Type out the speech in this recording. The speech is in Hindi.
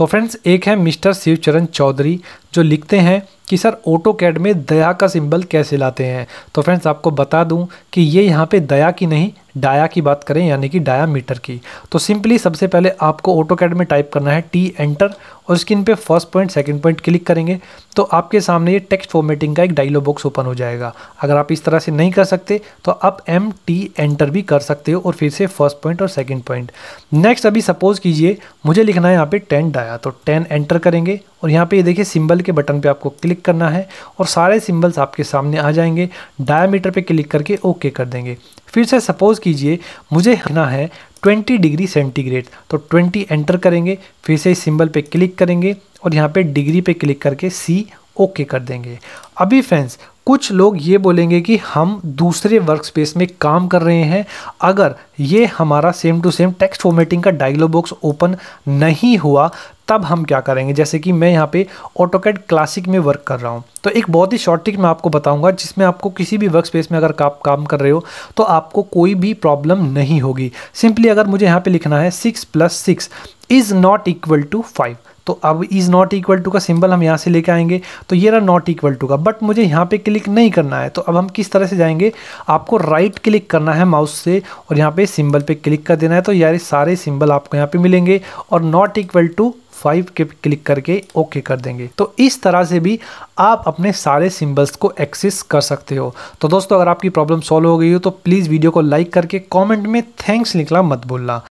तो फ्रेंड्स एक है मिस्टर शिव चरण चौधरी जो लिखते हैं कि सर ऑटो कैड में दया का सिंबल कैसे लाते हैं तो फ्रेंड्स आपको बता दूं कि ये यहाँ पे दया की नहीं डाया की बात करें यानी कि डाया मीटर की तो सिंपली सबसे पहले आपको ऑटो कैड में टाइप करना है टी एंटर और स्क्रीन पे first point second point click करेंगे तो आपके सामने ये टेक्स्ट फॉर्मेटिंग का एक डायलॉग बॉक्स ओपन हो जाएगा अगर आप इस तरह से नहीं कर सकते तो आप एम टी एंटर भी कर सकते हो और फिर से फर्स्ट पॉइंट और सेकेंड पॉइंट नेक्स्ट अभी सपोज़ कीजिए मुझे लिखना है यहाँ पर टेन डाया तो टेन एंटर करेंगे और यहाँ पर ये देखिए सिम्बल के बटन पर आपको क्लिक करना है और सारे सिम्बल्स आपके सामने आ जाएंगे डाया पे क्लिक करके ओके कर देंगे फिर से सपोज़ कीजिए मुझे लिखना है 20 डिग्री सेंटीग्रेड तो 20 एंटर करेंगे फिर से इस सिंबल पे क्लिक करेंगे और यहाँ पे डिग्री पे क्लिक करके सी ओके कर देंगे अभी फ्रेंड्स कुछ लोग ये बोलेंगे कि हम दूसरे वर्क स्पेस में काम कर रहे हैं अगर ये हमारा same to same text formatting का डायलॉग बॉक्स ओपन नहीं हुआ तब हम क्या करेंगे जैसे कि मैं यहाँ पे ऑटोकैड क्लासिक में वर्क कर रहा हूँ तो एक बहुत ही शॉर्ट ट्रिक मैं आपको बताऊंगा जिसमें आपको किसी भी वर्क स्पेस में अगर आप काम कर रहे हो तो आपको कोई भी प्रॉब्लम नहीं होगी सिंपली अगर मुझे यहाँ पर लिखना है six plus six is not equal to five तो अब इज़ नॉट इक्वल टू का सिंबल हम यहाँ से लेके आएंगे तो ये रहा नॉट इक्वल टू का बट मुझे यहाँ पे क्लिक नहीं करना है तो अब हम किस तरह से जाएंगे आपको राइट क्लिक करना है माउस से और यहाँ पे सिंबल पे क्लिक कर देना है तो यार सारे सिंबल आपको यहाँ पे मिलेंगे और नॉट इक्वल टू फाइव के क्लिक करके ओके कर देंगे तो इस तरह से भी आप अपने सारे सिंबल्स को एक्सेस कर सकते हो तो दोस्तों अगर आपकी प्रॉब्लम सॉल्व हो गई हो तो प्लीज़ वीडियो को लाइक करके कॉमेंट में थैंक्स लिखना मत भूलना